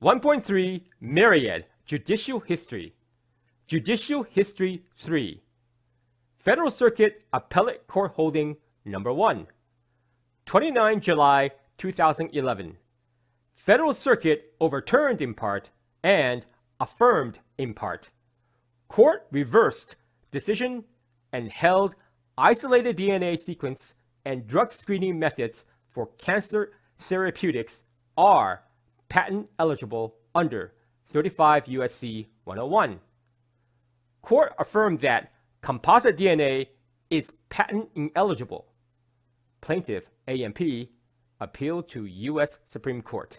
1.3 Myriad Judicial History Judicial History 3 Federal Circuit Appellate Court Holding Number 1 29 July 2011 Federal Circuit overturned in part and affirmed in part. Court reversed decision and held isolated DNA sequence and drug screening methods for cancer therapeutics are patent eligible under 35 USC 101. Court affirmed that composite DNA is patent ineligible. Plaintiff AMP appealed to US Supreme Court.